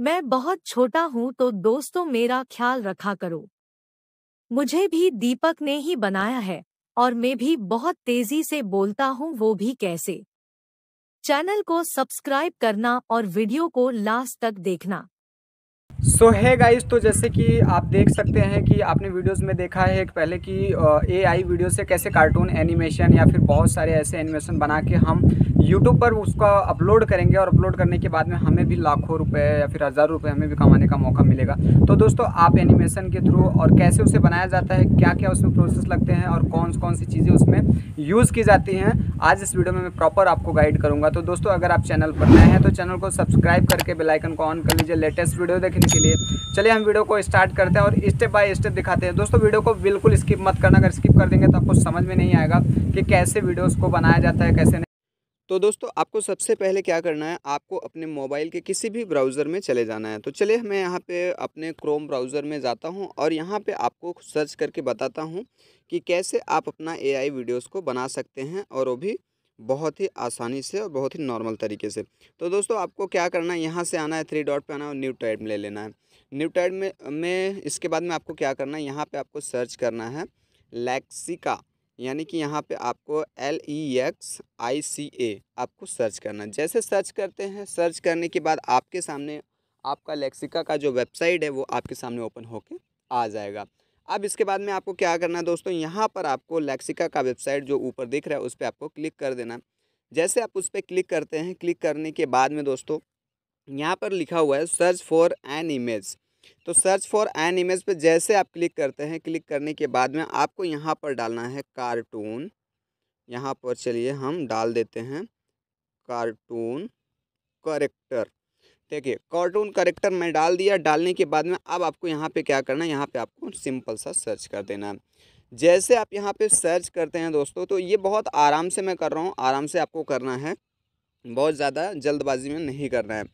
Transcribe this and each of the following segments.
मैं बहुत छोटा हूं तो दोस्तों मेरा ख्याल रखा करो मुझे भी दीपक ने ही बनाया है और मैं भी बहुत तेजी से बोलता हूँ वो भी कैसे चैनल को सब्सक्राइब करना और वीडियो को लास्ट तक देखना सो है गाइस तो जैसे कि आप देख सकते हैं कि आपने वीडियोस में देखा है एक पहले कि ए आई वीडियो से कैसे कार्टून एनिमेशन या फिर बहुत सारे ऐसे एनिमेशन बना के हम यूट्यूब पर उसका अपलोड करेंगे और अपलोड करने के बाद में हमें भी लाखों रुपए या फिर हज़ार रुपए हमें भी कमाने का मौका मिलेगा तो दोस्तों आप एनिमेशन के थ्रू और कैसे उसे बनाया जाता है क्या क्या उसमें प्रोसेस लगते हैं और कौन कौन सी चीज़ें उसमें यूज़ की जाती हैं आज इस वीडियो में मैं प्रॉपर आपको गाइड करूँगा तो दोस्तों अगर आप चैनल पर नए हैं तो चैनल को सब्सक्राइब करके बेलाइकन को ऑन कर लीजिए लेटेस्ट वीडियो देखें सीखने के लिए चलिए हम वीडियो को स्टार्ट करते हैं और स्टेप बाय स्टेप दिखाते हैं दोस्तों वीडियो को बिल्कुल स्किप मत करना अगर स्किप कर देंगे तो आपको समझ में नहीं आएगा कि कैसे वीडियोस को बनाया जाता है कैसे नहीं तो दोस्तों आपको सबसे पहले क्या करना है आपको अपने मोबाइल के किसी भी ब्राउज़र में चले जाना है तो चलिए मैं यहाँ पे अपने क्रोम ब्राउज़र में जाता हूँ और यहाँ पर आपको सर्च करके बताता हूँ कि कैसे आप अपना ए आई को बना सकते हैं और वो भी बहुत ही आसानी से और बहुत ही नॉर्मल तरीके से तो दोस्तों आपको क्या करना है यहाँ से आना है थ्री डॉट पे आना है न्यू न्यू में ले लेना है न्यू टैब में में इसके बाद में आपको क्या करना है यहाँ पे आपको सर्च करना है लैक्सिका यानी कि यहाँ पे आपको एल ई एक्स आई सी ए आपको सर्च करना है जैसे सर्च करते हैं सर्च करने के बाद आपके सामने आपका लेक्सिका का जो वेबसाइट है वो आपके सामने ओपन होकर आ जाएगा अब इसके बाद में आपको क्या करना है दोस्तों यहाँ पर आपको लेक्सिका का वेबसाइट जो ऊपर दिख रहा है उस पर आपको क्लिक कर देना जैसे आप उस पर क्लिक करते हैं क्लिक करने के बाद में दोस्तों यहाँ पर लिखा हुआ है सर्च फॉर एन इमेज तो सर्च फॉर एन इमेज पर जैसे आप क्लिक करते हैं क्लिक करने के बाद में आपको यहाँ पर डालना है कार्टून यहाँ पर चलिए हम डाल देते हैं कार्टून करेक्टर देखिए कार्टून करेक्टर मैं डाल दिया डालने के बाद में अब आपको यहाँ पे क्या करना है यहाँ पे आपको सिंपल सा सर्च कर देना है जैसे आप यहाँ पे सर्च करते हैं दोस्तों तो ये बहुत आराम से मैं कर रहा हूँ आराम से आपको करना है बहुत ज़्यादा जल्दबाजी में नहीं करना है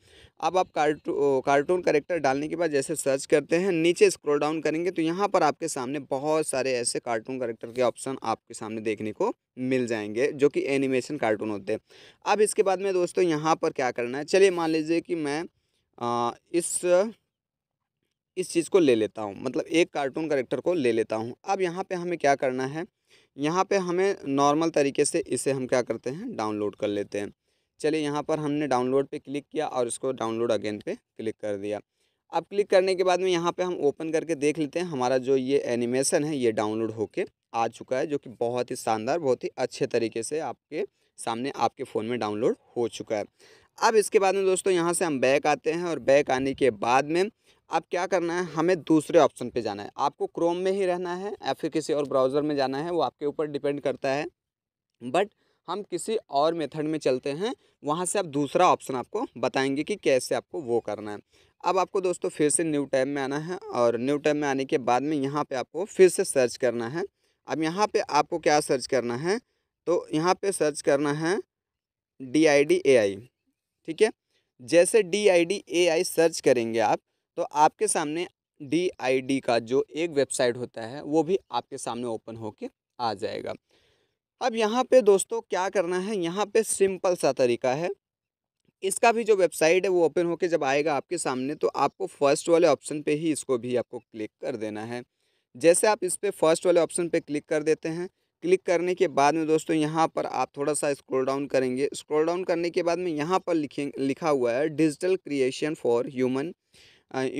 अब आप कार्टू कार्टून करेक्टर डालने के बाद जैसे सर्च करते हैं नीचे स्क्रॉल डाउन करेंगे तो यहाँ पर आपके सामने बहुत सारे ऐसे कार्टून करेक्टर के ऑप्शन आपके सामने देखने को मिल जाएंगे जो कि एनिमेशन कार्टून होते हैं अब इसके बाद में दोस्तों यहाँ पर क्या करना है चलिए मान लीजिए कि मैं आ, इस इस चीज़ को ले लेता हूँ मतलब एक कार्टून करेक्टर को ले लेता हूँ अब यहाँ पर हमें क्या करना है यहाँ पर हमें नॉर्मल तरीके से इसे हम क्या करते हैं डाउनलोड कर लेते हैं चलिए यहाँ पर हमने डाउनलोड पे क्लिक किया और इसको डाउनलोड अगेन पे क्लिक कर दिया अब क्लिक करने के बाद में यहाँ पे हम ओपन करके देख लेते हैं हमारा जो ये एनिमेशन है ये डाउनलोड होके आ चुका है जो कि बहुत ही शानदार बहुत ही अच्छे तरीके से आपके सामने आपके फ़ोन में डाउनलोड हो चुका है अब इसके बाद में दोस्तों यहाँ से हम बैक आते हैं और बैक आने के बाद में अब क्या करना है हमें दूसरे ऑप्शन पर जाना है आपको क्रोम में ही रहना है या फिर किसी और ब्राउज़र में जाना है वो आपके ऊपर डिपेंड करता है बट हम किसी और मेथड में चलते हैं वहाँ से आप दूसरा ऑप्शन आपको बताएंगे कि कैसे आपको वो करना है अब आपको दोस्तों फिर से न्यू टैब में आना है और न्यू टैब में आने के बाद में यहाँ पे आपको फिर से सर्च करना है अब यहाँ पे आपको क्या सर्च करना है तो यहाँ पे सर्च करना है डी आई डी ए आई ठीक है जैसे D I D A I search करेंगे आप तो आपके सामने डी आई डी का जो एक वेबसाइट होता है वो भी आपके सामने ओपन होकर आ जाएगा अब यहाँ पे दोस्तों क्या करना है यहाँ पे सिंपल सा तरीका है इसका भी जो वेबसाइट है वो ओपन होके जब आएगा आपके सामने तो आपको फर्स्ट वाले ऑप्शन पे ही इसको भी आपको क्लिक कर देना है जैसे आप इस पर फर्स्ट वाले ऑप्शन पे क्लिक कर देते हैं क्लिक करने के बाद में दोस्तों यहाँ पर आप थोड़ा सा स्क्रोल डाउन करेंगे स्क्रोल डाउन करने के बाद में यहाँ पर लिखें लिखा हुआ है digital creation for human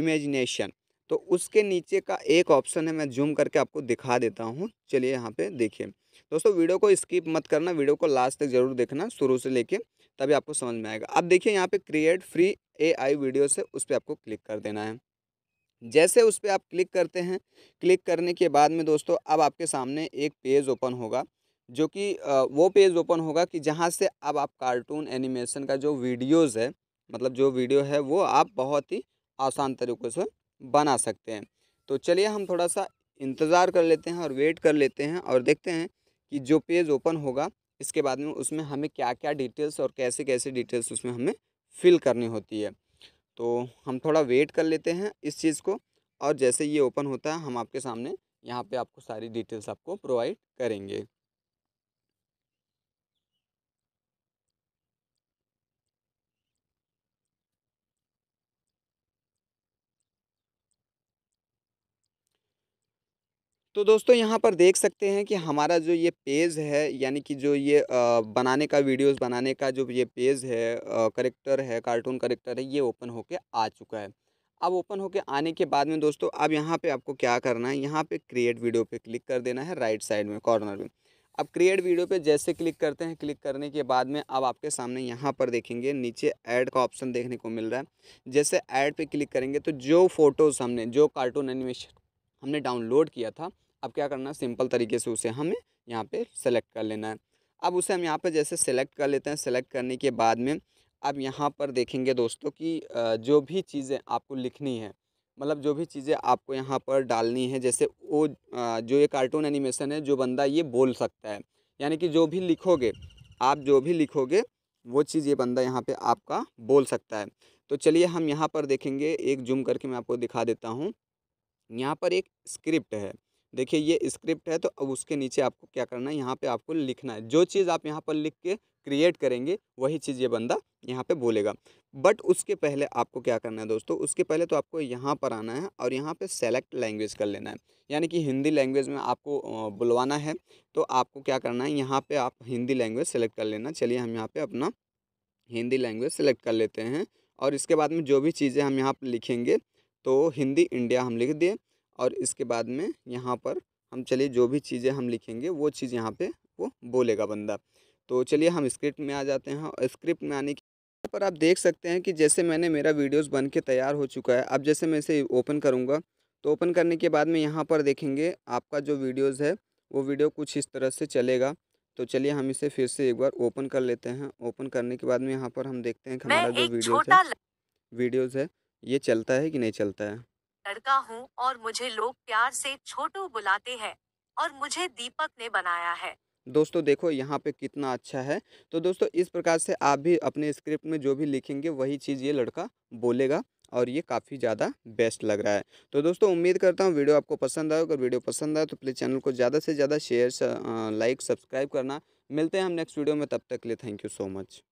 imagination तो उसके नीचे का एक ऑप्शन है मैं जूम करके आपको दिखा देता हूँ चलिए यहाँ पे देखिए दोस्तों वीडियो को स्किप मत करना वीडियो को लास्ट तक जरूर देखना शुरू से लेके तभी आपको समझ में आएगा अब देखिए यहाँ पे क्रिएट फ्री एआई वीडियो से उस पर आपको क्लिक कर देना है जैसे उस पर आप क्लिक करते हैं क्लिक करने के बाद में दोस्तों अब आपके सामने एक पेज ओपन होगा जो कि वो पेज ओपन होगा कि जहाँ से अब आप कार्टून एनिमेशन का जो वीडियोज़ है मतलब जो वीडियो है वो आप बहुत ही आसान तरीक़े से बना सकते हैं तो चलिए हम थोड़ा सा इंतज़ार कर लेते हैं और वेट कर लेते हैं और देखते हैं कि जो पेज ओपन होगा इसके बाद में उसमें हमें क्या क्या डिटेल्स और कैसे कैसे डिटेल्स उसमें हमें फिल करनी होती है तो हम थोड़ा वेट कर लेते हैं इस चीज़ को और जैसे ये ओपन होता है हम आपके सामने यहाँ पे आपको सारी डिटेल्स आपको प्रोवाइड करेंगे तो दोस्तों यहाँ पर देख सकते हैं कि हमारा जो ये पेज है यानी कि जो ये बनाने का वीडियोस बनाने का जो ये पेज है करेक्टर है कार्टून करेक्टर है ये ओपन होके आ चुका है अब ओपन होके आने के बाद में दोस्तों अब यहाँ पे आपको क्या करना है यहाँ पे क्रिएट वीडियो पे क्लिक कर देना है राइट साइड में कॉर्नर में अब क्रिएट वीडियो पर जैसे क्लिक करते हैं क्लिक करने के बाद में अब आपके सामने यहाँ पर देखेंगे नीचे ऐड का ऑप्शन देखने को मिल रहा है जैसे ऐड पर क्लिक करेंगे तो जो फोटोज़ हमने जो कार्टून एनिमेशन हमने डाउनलोड किया था अब क्या करना है सिंपल तरीके से उसे हमें यहाँ पे सेलेक्ट कर लेना है अब उसे हम यहाँ पे जैसे सेलेक्ट कर लेते हैं सेलेक्ट करने के बाद में अब यहाँ पर देखेंगे दोस्तों कि जो भी चीज़ें आपको लिखनी है मतलब जो भी चीज़ें आपको यहाँ पर डालनी है जैसे वो जो ये कार्टून एनिमेशन है जो बंदा ये बोल सकता है यानी कि जो भी लिखोगे आप जो भी लिखोगे वो चीज़ ये बंदा यहाँ पे आपका बोल सकता है तो चलिए हम यहाँ पर देखेंगे एक जूम करके मैं आपको दिखा देता हूँ यहाँ पर एक स्क्रिप्ट है देखिए ये स्क्रिप्ट है तो अब उसके नीचे आपको क्या करना है यहाँ पे आपको लिखना है जो चीज़ आप यहाँ पर लिख के क्रिएट करेंगे वही चीज़ ये बंदा यहाँ पे बोलेगा बट उसके पहले आपको क्या करना है दोस्तों उसके पहले तो आपको यहाँ पर आना है और यहाँ पे सेलेक्ट लैंग्वेज कर लेना है यानी कि हिंदी लैंग्वेज में आपको बुलवाना है तो आपको क्या करना है यहाँ पर आप हिंदी लैंग्वेज सेलेक्ट कर लेना चलिए हम यहाँ पर अपना हिंदी लैंग्वेज सेलेक्ट कर लेते हैं और इसके बाद में जो भी चीज़ें हम यहाँ पर लिखेंगे तो हिंदी इंडिया हम लिख दिए और इसके बाद में यहाँ पर हम चलिए जो भी चीज़ें हम लिखेंगे वो चीज़ यहाँ पे वो बोलेगा बंदा तो चलिए हम स्क्रिप्ट में आ जाते हैं और स्क्रिप्ट में आने के पर आप देख सकते हैं कि जैसे मैंने मेरा वीडियोस बन के तैयार हो चुका है अब जैसे मैं इसे ओपन करूँगा तो ओपन करने के बाद में यहाँ पर देखेंगे आपका जो वीडियोज़ है वो वीडियो कुछ इस तरह से चलेगा तो चलिए हम इसे फिर से एक बार ओपन कर लेते हैं ओपन करने के बाद में यहाँ पर हम देखते हैं कि हमारा जो वीडियोज़ है वीडियोज़ है ये चलता है कि नहीं चलता है लड़का हूँ और मुझे लोग प्यार से छोटू बुलाते हैं और मुझे दीपक ने बनाया है दोस्तों देखो यहाँ पे कितना अच्छा है तो दोस्तों इस प्रकार से आप भी अपने स्क्रिप्ट में जो भी लिखेंगे वही चीज़ ये लड़का बोलेगा और ये काफ़ी ज़्यादा बेस्ट लग रहा है तो दोस्तों उम्मीद करता हूँ वीडियो आपको पसंद आए अगर वीडियो पसंद आए तो प्लीज़ चैनल को ज़्यादा से ज़्यादा शेयर लाइक सब्सक्राइब करना मिलते हैं हम नेक्स्ट वीडियो में तब तक के लिए थैंक यू सो मच